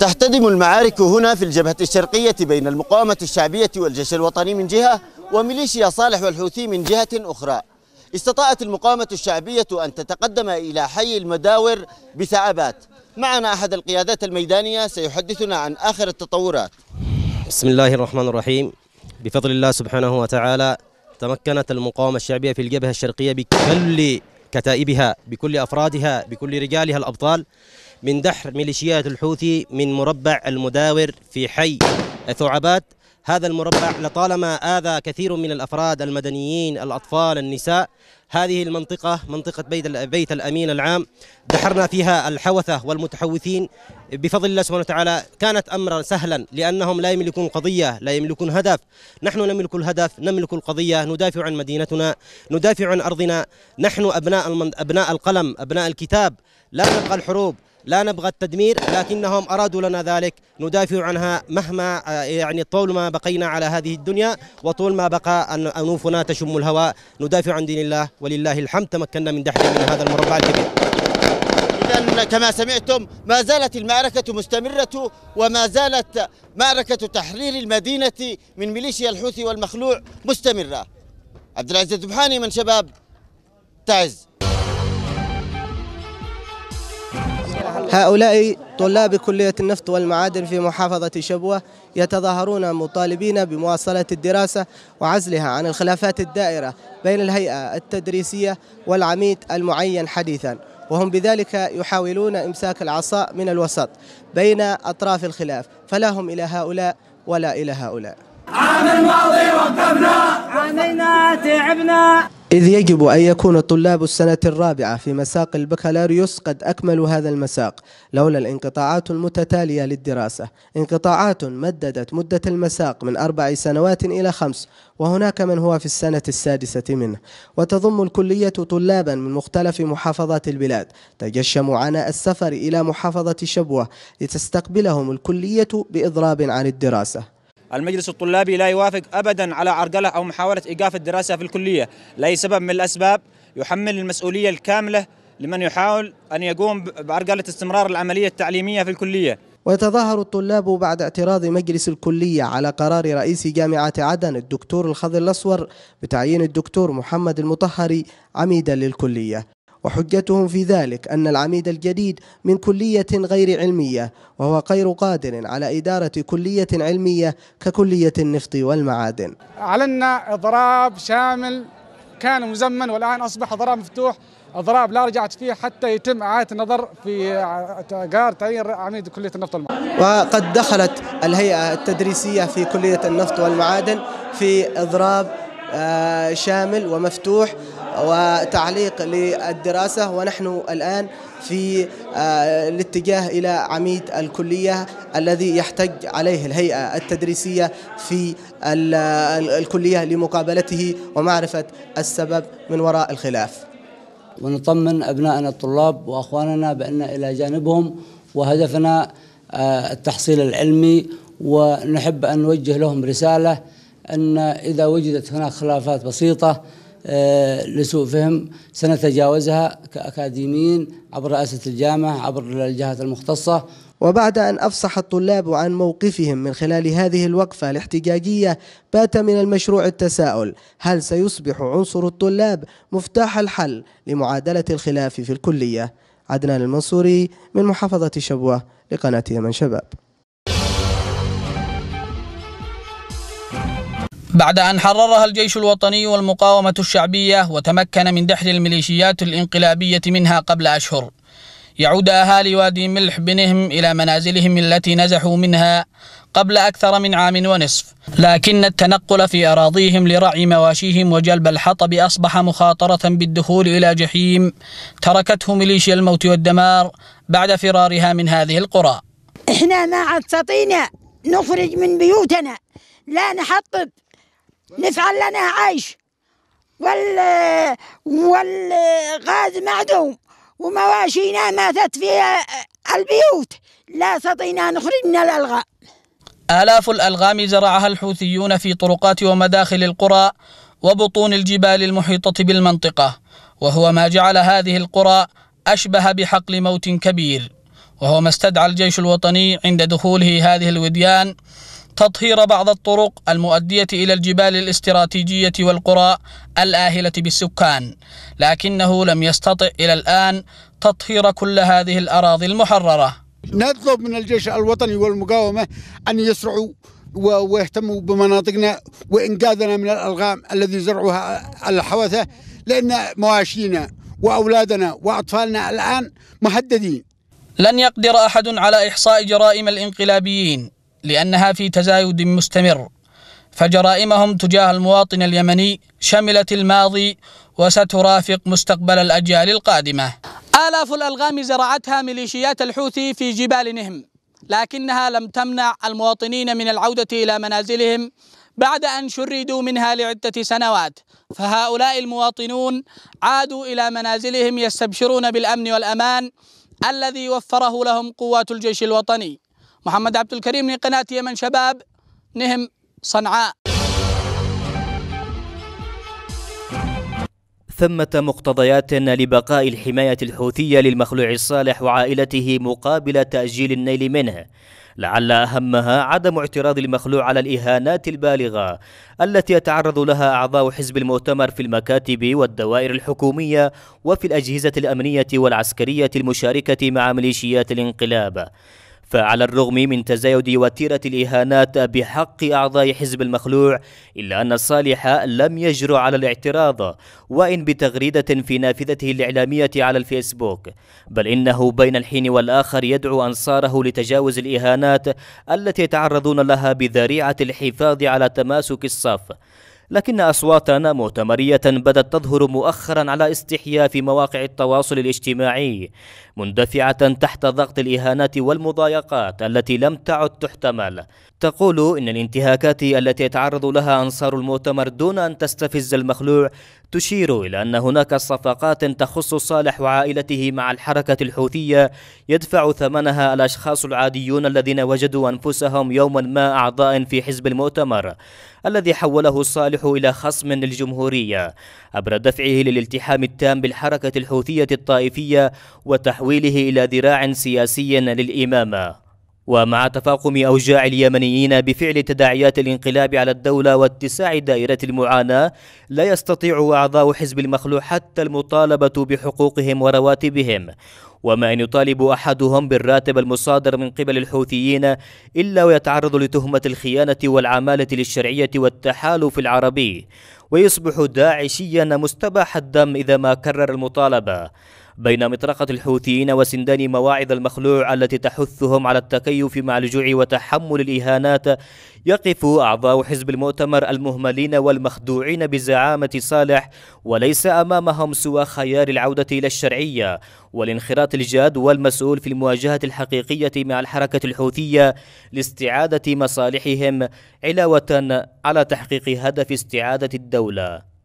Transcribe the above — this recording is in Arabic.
تحتدم المعارك هنا في الجبهة الشرقية بين المقاومة الشعبية والجيش الوطني من جهة وميليشيا صالح والحوثي من جهة أخرى استطاعت المقاومة الشعبية أن تتقدم إلى حي المداور بثعبات معنا أحد القيادات الميدانية سيحدثنا عن آخر التطورات بسم الله الرحمن الرحيم بفضل الله سبحانه وتعالى تمكنت المقاومة الشعبية في الجبهة الشرقية بكل كتائبها بكل أفرادها بكل رجالها الأبطال من دحر ميليشيات الحوثي من مربع المداور في حي ثعبات هذا المربع لطالما آذى كثير من الأفراد المدنيين الأطفال النساء هذه المنطقة منطقة بيت, بيت الأمين العام دحرنا فيها الحوثة والمتحوثين بفضل الله سبحانه وتعالى كانت أمرا سهلا لأنهم لا يملكون قضية لا يملكون هدف نحن نملك الهدف نملك القضية ندافع عن مدينتنا ندافع عن أرضنا نحن أبناء, أبناء القلم أبناء الكتاب لا نبقى الحروب لا نبغى التدمير لكنهم أرادوا لنا ذلك ندافع عنها مهما آه، يعني طول ما بقينا على هذه الدنيا وطول ما بقى أنوفنا تشم الهواء ندافع عن دين الله ولله الحمد تمكنا من دحره من هذا المربع الكبير إذا كما سمعتم ما زالت المعركة مستمرة وما زالت معركة تحرير المدينة من ميليشيا الحوثي والمخلوع مستمرة عبد العزيز من شباب تعز هؤلاء طلاب كلية النفط والمعادن في محافظة شبوة يتظاهرون مطالبين بمواصلة الدراسة وعزلها عن الخلافات الدائرة بين الهيئة التدريسية والعميد المعين حديثا وهم بذلك يحاولون إمساك العصا من الوسط بين أطراف الخلاف فلا هم إلى هؤلاء ولا إلى هؤلاء عام الماضي وقفنا عامينا تعبنا إذ يجب أن يكون طلاب السنة الرابعة في مساق البكالوريوس قد أكملوا هذا المساق لولا الانقطاعات المتتالية للدراسة انقطاعات مددت مدة المساق من أربع سنوات إلى خمس وهناك من هو في السنة السادسة منه وتضم الكلية طلابا من مختلف محافظات البلاد تجشم عناء السفر إلى محافظة شبوة لتستقبلهم الكلية بإضراب عن الدراسة المجلس الطلابي لا يوافق أبدا على عرقلة أو محاولة إيقاف الدراسة في الكلية لأي سبب من الأسباب يحمل المسؤولية الكاملة لمن يحاول أن يقوم بعرقلة استمرار العملية التعليمية في الكلية ويتظاهر الطلاب بعد اعتراض مجلس الكلية على قرار رئيس جامعة عدن الدكتور الخضر الأسور بتعيين الدكتور محمد المطهري عميدا للكلية وحجتهم في ذلك أن العميد الجديد من كلية غير علمية وهو غير قادر على إدارة كلية علمية ككلية النفط والمعادن علنا إضراب شامل كان مزمن والآن أصبح إضراب مفتوح اضراب لا رجعت فيه حتى يتم اعاده النظر في قرار تعيين عميد كليه النفط والمعادن. وقد دخلت الهيئه التدريسيه في كليه النفط والمعادن في اضراب آه، شامل ومفتوح وتعليق للدراسة ونحن الآن في آه، الاتجاه إلى عميد الكلية الذي يحتج عليه الهيئة التدريسية في الكلية لمقابلته ومعرفة السبب من وراء الخلاف ونطمن أبنائنا الطلاب وأخواننا بأن إلى جانبهم وهدفنا آه، التحصيل العلمي ونحب أن نوجه لهم رسالة أن إذا وجدت هناك خلافات بسيطة لسوء فهم سنتجاوزها كأكاديميين عبر رئاسة الجامعة عبر الجهات المختصة وبعد أن أفصح الطلاب عن موقفهم من خلال هذه الوقفة الاحتجاجية بات من المشروع التساؤل هل سيصبح عنصر الطلاب مفتاح الحل لمعادلة الخلاف في الكلية؟ عدنان المنصوري من محافظة شبوة لقناة يمن شباب بعد أن حررها الجيش الوطني والمقاومة الشعبية وتمكن من دحر الميليشيات الانقلابية منها قبل أشهر يعود أهالي وادي ملح بنهم إلى منازلهم التي نزحوا منها قبل أكثر من عام ونصف لكن التنقل في أراضيهم لرعي مواشيهم وجلب الحطب أصبح مخاطرة بالدخول إلى جحيم تركته ميليشيا الموت والدمار بعد فرارها من هذه القرى إحنا ما عاد نخرج من بيوتنا لا نحطب نفعل لنا عيش وال والغاز معدوم ومواشينا ماتت في البيوت لا استطينا نخرج من الألغام آلاف الألغام زرعها الحوثيون في طرقات ومداخل القرى وبطون الجبال المحيطة بالمنطقة وهو ما جعل هذه القرى أشبه بحقل موت كبير وهو ما استدعى الجيش الوطني عند دخوله هذه الوديان تطهير بعض الطرق المؤدية إلى الجبال الاستراتيجية والقرى الآهلة بالسكان، لكنه لم يستطع إلى الآن تطهير كل هذه الأراضي المحررة. نطلب من الجيش الوطني والمقاومة أن يسرعوا ويهتموا بمناطقنا وإنقاذنا من الألغام الذي زرعوها الحوثة لأن مواشينا وأولادنا وأطفالنا الآن مهددين لن يقدر أحد على إحصاء جرائم الإنقلابيين لأنها في تزايد مستمر فجرائمهم تجاه المواطن اليمني شملت الماضي وسترافق مستقبل الأجيال القادمة آلاف الألغام زرعتها ميليشيات الحوثي في جبال نهم لكنها لم تمنع المواطنين من العودة إلى منازلهم بعد أن شردوا منها لعدة سنوات فهؤلاء المواطنون عادوا إلى منازلهم يستبشرون بالأمن والأمان الذي وفره لهم قوات الجيش الوطني محمد عبد الكريم لقناة يمن شباب نهم صنعاء ثمة مقتضيات لبقاء الحماية الحوثية للمخلوع الصالح وعائلته مقابل تأجيل النيل منه لعل أهمها عدم اعتراض المخلوع على الإهانات البالغة التي يتعرض لها أعضاء حزب المؤتمر في المكاتب والدوائر الحكومية وفي الأجهزة الأمنية والعسكرية المشاركة مع ميليشيات الانقلاب فعلى الرغم من تزايد وتيرة الإهانات بحق أعضاء حزب المخلوع إلا أن صالح لم يجرؤ على الاعتراض وإن بتغريدة في نافذته الإعلامية على الفيسبوك بل إنه بين الحين والآخر يدعو أنصاره لتجاوز الإهانات التي يتعرضون لها بذريعة الحفاظ على تماسك الصف لكن أصواتا مؤتمرية بدت تظهر مؤخرا على استحياء مواقع التواصل الاجتماعي مندفعة تحت ضغط الإهانات والمضايقات التي لم تعد تحتمل تقول إن الانتهاكات التي يتعرض لها أنصار المؤتمر دون أن تستفز المخلوع تشير إلى أن هناك صفقات تخص صالح وعائلته مع الحركة الحوثية يدفع ثمنها الأشخاص العاديون الذين وجدوا أنفسهم يوما ما أعضاء في حزب المؤتمر الذي حوله صالح إلى خصم للجمهورية عبر دفعه للالتحام التام بالحركة الحوثية الطائفية وتحويله إلى ذراع سياسي للإمامة ومع تفاقم أوجاع اليمنيين بفعل تداعيات الانقلاب على الدولة واتساع دائرة المعاناة لا يستطيع أعضاء حزب المخلوع حتى المطالبة بحقوقهم ورواتبهم وما أن يطالب أحدهم بالراتب المصادر من قبل الحوثيين إلا ويتعرض لتهمة الخيانة والعمالة للشرعية والتحالف العربي ويصبح داعشيا مستباح الدم إذا ما كرر المطالبة بين مطرقة الحوثيين وسندان مواعظ المخلوع التي تحثهم على التكيف مع الجوع وتحمل الإهانات يقف أعضاء حزب المؤتمر المهملين والمخدوعين بزعامة صالح وليس أمامهم سوى خيار العودة إلى الشرعية والانخراط الجاد والمسؤول في المواجهة الحقيقية مع الحركة الحوثية لاستعادة مصالحهم علاوة على تحقيق هدف استعادة الدولة